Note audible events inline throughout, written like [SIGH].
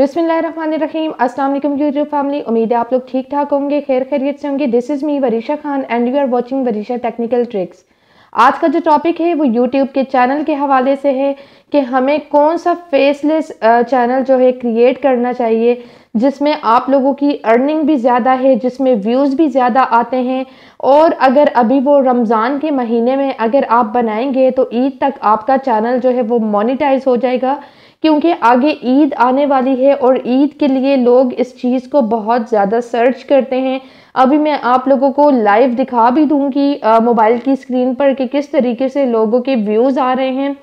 बिसमीम अस्सलाम वालेकुम यूट्यूब फैमिली उम्मीद है आप लोग ठीक ठाक होंगे खैर खैरियत से होंगे this is me Varisha Khan and you are watching Varisha technical tricks आज का जो टॉपिक है वो यूट्यूब के चैनल के हवाले से है कि हमें कौन सा फेसलेस चैनल जो है क्रिएट करना चाहिए जिसमें आप लोगों की अर्निंग भी ज़्यादा है जिसमें व्यूज़ भी ज़्यादा आते हैं और अगर अभी वो रमज़ान के महीने में अगर आप बनाएंगे तो ईद तक आपका चैनल जो है वो मोनिटाइज हो जाएगा क्योंकि आगे ईद आने वाली है और ईद के लिए लोग इस चीज़ को बहुत ज़्यादा सर्च करते हैं अभी मैं आप लोगों को लाइव दिखा भी दूँगी मोबाइल की स्क्रीन पर कि किस तरीके से लोगों के व्यूज़ आ रहे हैं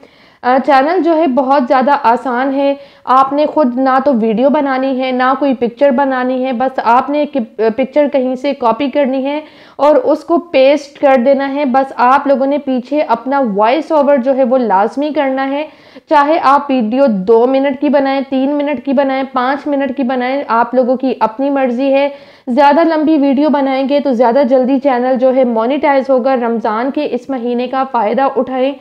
चैनल जो है बहुत ज़्यादा आसान है आपने खुद ना तो वीडियो बनानी है ना कोई पिक्चर बनानी है बस आपने पिक्चर कहीं से कॉपी करनी है और उसको पेस्ट कर देना है बस आप लोगों ने पीछे अपना वॉइस ओवर जो है वो लाजमी करना है चाहे आप वीडियो दो मिनट की बनाएं तीन मिनट की बनाएं पाँच मिनट की बनाएं आप लोगों की अपनी मर्ज़ी है ज़्यादा लंबी वीडियो बनाएंगे तो ज़्यादा जल्दी चैनल जो है मोनिटाइज होगा रमज़ान के इस महीने का फ़ायदा उठाएँ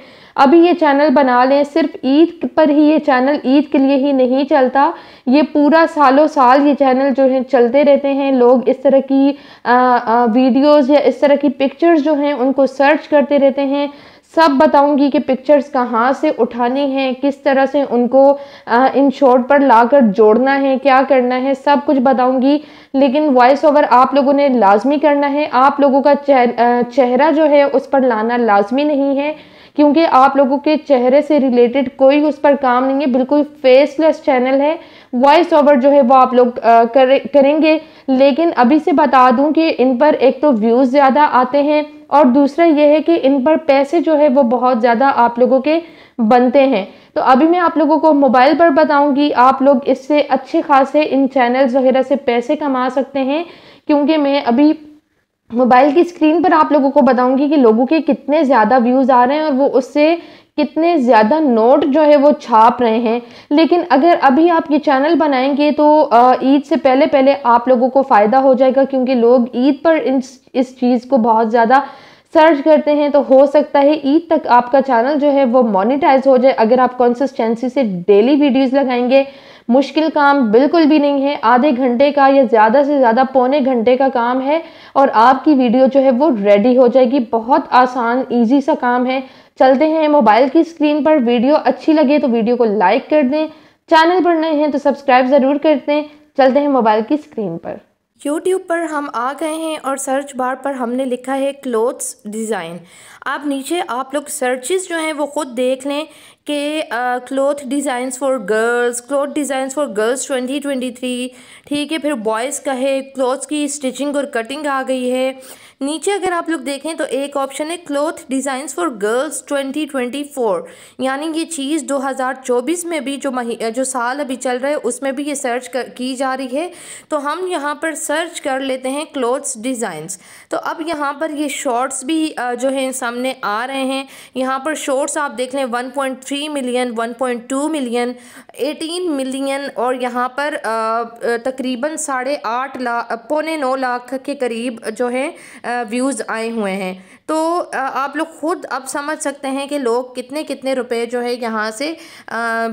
अभी ये चैनल बना लें सिर्फ ईद पर ही ये चैनल ईद के लिए ही नहीं चलता ये पूरा सालों साल ये चैनल जो है चलते रहते हैं लोग इस तरह की आ, आ, वीडियोस या इस तरह की पिक्चर्स जो हैं उनको सर्च करते रहते हैं सब बताऊंगी कि पिक्चर्स कहाँ से उठानी हैं किस तरह से उनको आ, इन शॉर्ट पर लाकर जोड़ना है क्या करना है सब कुछ बताऊंगी लेकिन वॉइस ओवर आप लोगों ने लाजमी करना है आप लोगों का चेहरा जो है उस पर लाना लाजमी नहीं है क्योंकि आप लोगों के चेहरे से रिलेटेड कोई उस पर काम नहीं है बिल्कुल फेसलेस चैनल है वॉइस ओवर जो है वो आप लोग करे, करेंगे लेकिन अभी से बता दूं कि इन पर एक तो व्यूज़ ज़्यादा आते हैं और दूसरा ये है कि इन पर पैसे जो है वो बहुत ज़्यादा आप लोगों के बनते हैं तो अभी मैं आप लोगों को मोबाइल पर बताऊंगी आप लोग इससे अच्छे खासे इन चैनल्स वगैरह से पैसे कमा सकते हैं क्योंकि मैं अभी मोबाइल की स्क्रीन पर आप लोगों को बताऊंगी कि लोगों के कितने ज़्यादा व्यूज़ आ रहे हैं और वो उससे कितने ज़्यादा नोट जो है वो छाप रहे हैं लेकिन अगर अभी आप ये चैनल बनाएंगे तो ईद से पहले पहले आप लोगों को फ़ायदा हो जाएगा क्योंकि लोग ईद पर इन इस चीज़ को बहुत ज़्यादा सर्च करते हैं तो हो सकता है ईद तक आपका चैनल जो है वो मोनिटाइज हो जाए अगर आप कॉन्सिस्टेंसी से डेली वीडियोज़ लगाएंगे मुश्किल काम बिल्कुल भी नहीं है आधे घंटे का या ज़्यादा से ज़्यादा पौने घंटे का काम है और आपकी वीडियो जो है वो रेडी हो जाएगी बहुत आसान ईजी सा काम है चलते हैं मोबाइल की स्क्रीन पर वीडियो अच्छी लगे तो वीडियो को लाइक कर दें चैनल पर नए हैं तो सब्सक्राइब ज़रूर कर दें चलते हैं मोबाइल की स्क्रीन पर यूट्यूब पर हम आ गए हैं और सर्च बार पर हमने लिखा है क्लोथ्स डिज़ाइन आप नीचे आप लोग सर्चेस जो हैं वो ख़ुद देख लें के cloth designs for girls cloth designs for girls 2023 ठीक है फिर बॉयज़ का है क्लोथ्स की स्टिचिंग और कटिंग आ गई है नीचे अगर आप लोग देखें तो एक ऑप्शन है क्लोथ डिज़ाइंस फॉर गर्ल्स 2024 यानी ये चीज़ 2024 में भी जो मही जो साल अभी चल रहा है उसमें भी ये सर्च कर, की जा रही है तो हम यहाँ पर सर्च कर लेते हैं क्लोथ्स डिज़ाइंस तो अब यहाँ पर ये शॉर्ट्स भी जो है सामने आ रहे हैं यहाँ पर शॉर्ट्स आप देख लें one point three three million one point two million eighteen million और यहाँ पर तकरीबन साढ़े आठ लाख पौने नौ लाख के करीब जो है व्यूज़ आए हुए हैं तो आप लोग ख़ुद अब समझ सकते हैं कि लोग कितने कितने रुपए जो है यहाँ से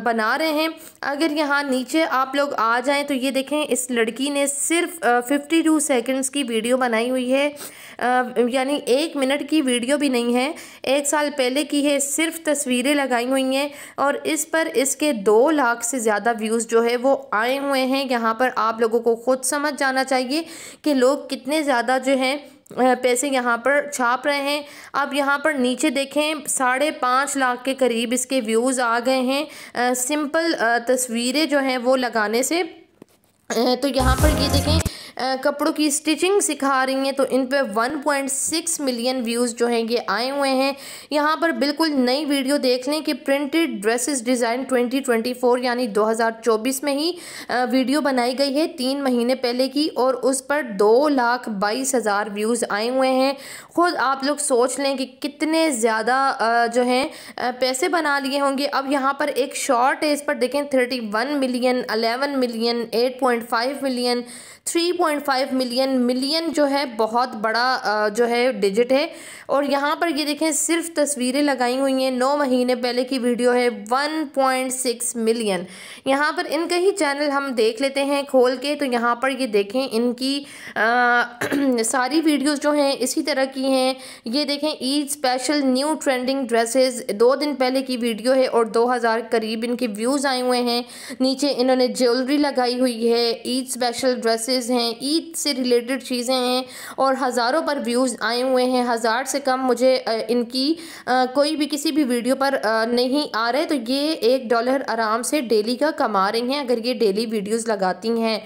बना रहे हैं अगर यहाँ नीचे आप लोग आ जाएं तो ये देखें इस लड़की ने सिर्फ फ़िफ्टी टू सेकेंड्स की वीडियो बनाई हुई है यानी एक मिनट की वीडियो भी नहीं है एक साल पहले की है सिर्फ तस्वीरें लगाई हुई हैं और इस पर इसके दो लाख से ज़्यादा व्यूज़ जो है वो आए हुए हैं यहाँ पर आप लोगों को ख़ुद समझ जाना चाहिए कि लोग कितने ज़्यादा जो हैं पैसे यहाँ पर छाप रहे हैं अब यहाँ पर नीचे देखें साढ़े पाँच लाख के करीब इसके व्यूज़ आ गए हैं आ, सिंपल तस्वीरें जो हैं वो लगाने से तो यहाँ पर ये देखें कपड़ों की स्टिचिंग सिखा रही हैं तो इन पर 1.6 मिलियन व्यूज़ जो हैं ये आए हुए हैं यहाँ पर बिल्कुल नई वीडियो देख लें कि प्रिंटेड ड्रेसेस डिज़ाइन 2024 यानी 2024 में ही वीडियो बनाई गई है तीन महीने पहले की और उस पर दो लाख बाईस हज़ार व्यूज़ आए हुए हैं ख़ुद आप लोग सोच लें कि कितने ज़्यादा जो हैं पैसे बना लिए होंगे अब यहाँ पर एक शॉर्ट है इस पर देखें thirty one million eleven million eight point five million 3.5 million million जो है बहुत बड़ा जो है डिजिट है और यहाँ पर ये देखें सिर्फ तस्वीरें लगाई हुई हैं नौ महीने पहले की वीडियो है 1.6 मिलियन यहाँ पर इनका ही चैनल हम देख लेते हैं खोल के तो यहाँ पर ये देखें इनकी आ, [CLEARS THROAT] सारी वीडियोस जो हैं इसी तरह की हैं ये देखें Eid special new trending dresses दो दिन पहले की वीडियो है और दो करीब इनके व्यूज़ आए हुए हैं नीचे इन्होंने ज्वेलरी लगाई हुई है ईद स्पेशल ड्रेसेज क्लासेस हैं ईद से रिलेटेड चीज़ें हैं और हज़ारों पर व्यूज़ आए हुए हैं हज़ार से कम मुझे इनकी कोई भी किसी भी वीडियो पर नहीं आ रहे तो ये एक डॉलर आराम से डेली का कमा रही हैं अगर ये डेली वीडियोज़ लगाती हैं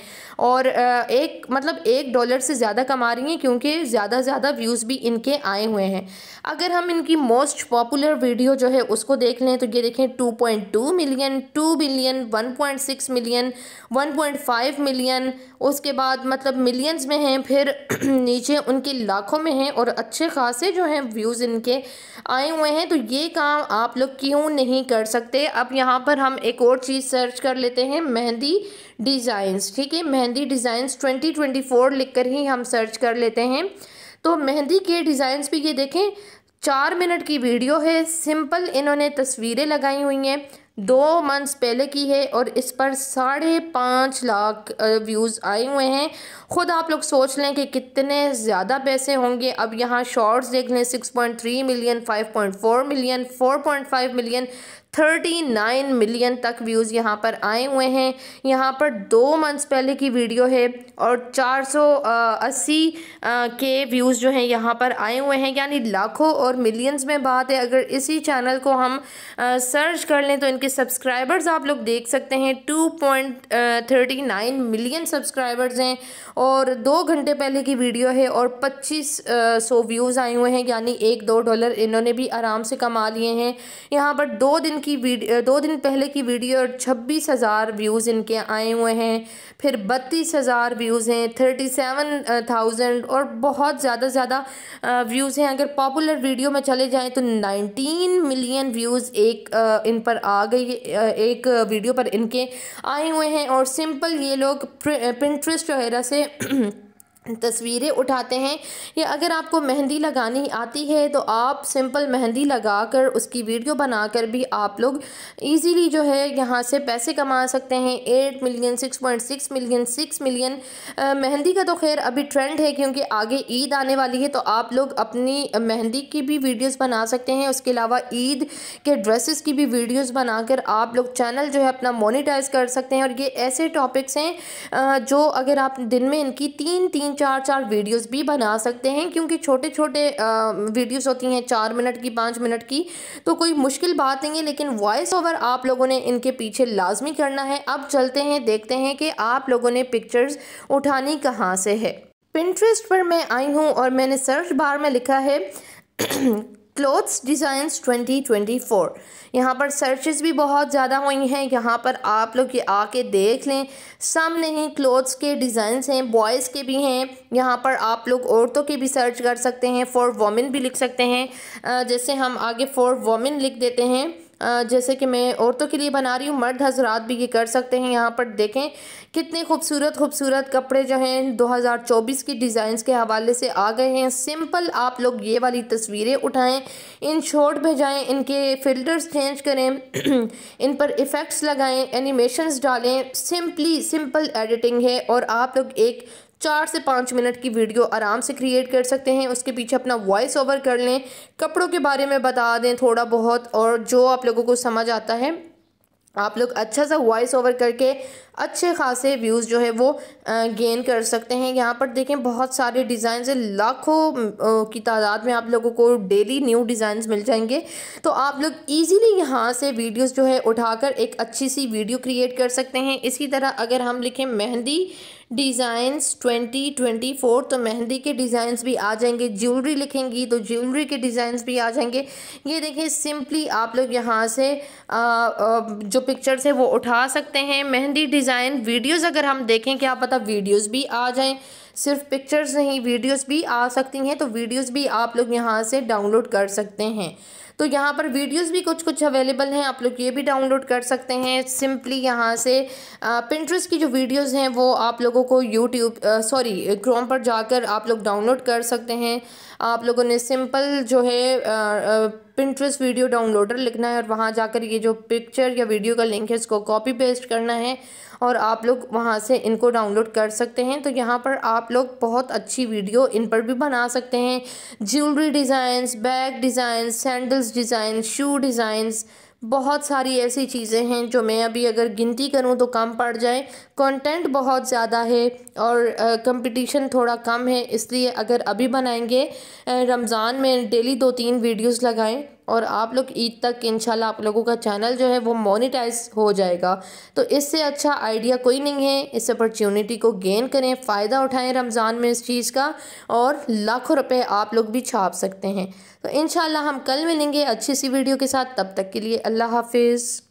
और एक मतलब एक डॉलर से ज़्यादा कमा रही हैं क्योंकि ज़्यादा ज़्यादा व्यूज़ भी इनके आए हुए हैं अगर हम इनकी मोस्ट पॉपुलर वीडियो जो है उसको देख लें तो ये देखें 2.2 मिलियन 2 बिलियन 1.6 मिलियन 1.5 मिलियन उसके बाद मतलब मिलियंस में हैं फिर [CLEARS THROAT] नीचे उनके लाखों में हैं और अच्छे खासे जो हैं व्यूज़ इनके आए हुए हैं तो ये काम आप लोग क्यों नहीं कर सकते अब यहाँ पर हम एक और चीज़ सर्च कर लेते हैं मेहंदी डिज़ाइंस ठीक है मेहंदी डिज़ाइंस 2024 लिखकर ही हम सर्च कर लेते हैं तो मेहंदी के डिज़ाइंस भी ये देखें चार मिनट की वीडियो है सिंपल इन्होंने तस्वीरें लगाई हुई हैं दो मंथ्स पहले की है और इस पर साढ़े पाँच लाख व्यूज़ आए हुए हैं ख़ुद आप लोग सोच लें कि कितने ज़्यादा पैसे होंगे अब यहाँ शॉर्ट्स देख लें six point three million five point four million four point five million 39 million तक व्यूज़ यहाँ पर आए हुए हैं यहाँ पर दो मंथ्स पहले की वीडियो है और 480 के व्यूज़ जो हैं यहाँ पर आए हुए हैं यानी लाखों और मिलियंस में बात है अगर इसी चैनल को हम सर्च कर लें तो इनके सब्सक्राइबर्स आप लोग देख सकते हैं 2.39 मिलियन सब्सक्राइबर्स हैं और दो घंटे पहले की वीडियो है और सौ व्यूज़ आए हुए हैं यानी एक दो डॉलर इन्होंने भी आराम से कमा लिए हैं यहाँ पर दो दिन की वीडियो दो दिन पहले की वीडियो छब्बीस हज़ार व्यूज़ इनके आए हुए हैं फिर बत्तीस हज़ार व्यूज़ हैं थर्टी सेवन थाउजेंड और बहुत ज़्यादा ज़्यादा व्यूज़ हैं अगर पॉपुलर वीडियो में चले जाएँ तो नाइनटीन मिलियन व्यूज़ एक इन पर आ गई एक वीडियो पर इनके आए हुए हैं और सिंपल ये लोग प्रिंट्रेस्ट वगैरह से [CLEARS THROAT] तस्वीरें उठाते हैं या अगर आपको मेहंदी लगानी आती है तो आप सिंपल मेहंदी लगा कर उसकी वीडियो बनाकर भी आप लोग इजीली जो है यहाँ से पैसे कमा सकते हैं eight million six point six million six million मेहंदी का तो खैर अभी ट्रेंड है क्योंकि आगे ईद आने वाली है तो आप लोग अपनी मेहंदी की भी वीडियोज़ बना सकते हैं उसके अलावा ईद के ड्रेसेस की भी वीडियोज़ बनाकर आप लोग चैनल जो है अपना मोनिटाइज कर सकते हैं और ये ऐसे टॉपिक्स हैं जो अगर आप दिन में इनकी तीन तीन चार चार वीडियोस भी बना सकते हैं क्योंकि छोटे छोटे वीडियोस होती हैं चार मिनट की पाँच मिनट की तो कोई मुश्किल बात नहीं है लेकिन वॉइस ओवर आप लोगों ने इनके पीछे लाजमी करना है अब चलते हैं देखते हैं कि आप लोगों ने पिक्चर्स उठानी कहाँ से है पिंट्रेस्ट पर मैं आई हूँ और मैंने सर्च बार में लिखा है क्लोथ्स डिज़ाइंस 2024 यहाँ पर सर्चेस भी बहुत ज़्यादा हुई हैं यहाँ पर आप लोग ये आके देख लें सामने ही क्लोथ्स के डिज़ाइंस हैं बॉयज़ के भी हैं यहाँ पर आप लोग औरतों के भी सर्च कर सकते हैं फॉर वोमेन भी लिख सकते हैं जैसे हम आगे फॉर वोमेन लिख देते हैं जैसे कि मैं औरतों के लिए बना रही हूँ मर्द हजरात भी ये कर सकते हैं यहाँ पर देखें कितने खूबसूरत खूबसूरत कपड़े जो हैं 2024 के डिज़ाइंस के हवाले से आ गए हैं सिंपल आप लोग ये वाली तस्वीरें उठाएं इन शॉर्ट भेजाएं इनके फ़िल्टर्स चेंज करें [CLEARS THROAT] इन पर इफ़ेक्ट्स लगाएं एनिमेशंस डालें सिंपली सिंपल एडिटिंग है और आप लोग एक चार से पाँच मिनट की वीडियो आराम से क्रिएट कर सकते हैं उसके पीछे अपना वॉइस ओवर कर लें कपड़ों के बारे में बता दें थोड़ा बहुत और जो आप लोगों को समझ आता है आप लोग अच्छा सा वॉइस ओवर करके अच्छे खासे व्यूज़ जो है वो गेन कर सकते हैं यहाँ पर देखें बहुत सारे डिज़ाइन लाखों की तादाद में आप लोगों को डेली न्यू डिज़ाइन मिल जाएंगे तो आप लोग ईज़िली यहाँ से वीडियोस जो है उठाकर एक अच्छी सी वीडियो क्रिएट कर सकते हैं इसी तरह अगर हम लिखें मेहंदी डिज़ाइंस 2024 तो मेहंदी के डिज़ाइंस भी आ जाएंगे ज्वेलरी लिखेंगी तो ज्वेलरी के डिज़ाइंस भी आ जाएंगे ये देखिए सिंपली आप लोग यहाँ से आ, आ, जो पिक्चर्स है वो उठा सकते हैं मेहंदी डिज़ाइन वीडियोस अगर हम देखें क्या पता वीडियोस भी आ जाएं सिर्फ पिक्चर्स नहीं वीडियोस भी आ सकती हैं तो वीडियोज़ भी आप लोग यहाँ से डाउनलोड कर सकते हैं तो यहाँ पर वीडियोज़ भी कुछ कुछ अवेलेबल हैं आप लोग ये भी डाउनलोड कर सकते हैं सिंपली यहाँ से पिंट्रेस की जो वीडियोज़ हैं वो आप लोगों को यूट्यूब सॉरी क्रोम पर जाकर आप लोग डाउनलोड कर सकते हैं आप लोगों ने सिंपल जो है पिंट्रेस्ट वीडियो डाउनलोडर लिखना है और वहाँ जाकर ये जो पिक्चर या वीडियो का लिंक है इसको कॉपी पेस्ट करना है और आप लोग वहाँ से इनको डाउनलोड कर सकते हैं तो यहाँ पर आप लोग बहुत अच्छी वीडियो इन पर भी बना सकते हैं jewellery designs bag designs sandals designs shoe designs बहुत सारी ऐसी चीज़ें हैं जो मैं अभी अगर गिनती करूं तो कम पड़ जाए कंटेंट बहुत ज़्यादा है और कंपटीशन थोड़ा कम है इसलिए अगर अभी बनाएंगे रमज़ान में डेली दो तीन वीडियोस लगाएं और आप लोग ईद तक इंशाल्लाह आप लोगों का चैनल जो है वो मोनिटाइज हो जाएगा तो इससे अच्छा आइडिया कोई नहीं है इस अपॉर्चुनिटी को गेन करें फ़ायदा उठाएं रमज़ान में इस चीज़ का और लाखों रुपए आप लोग भी छाप सकते हैं तो इन हम कल मिलेंगे अच्छी सी वीडियो के साथ तब तक के लिए अल्लाह हाफिज़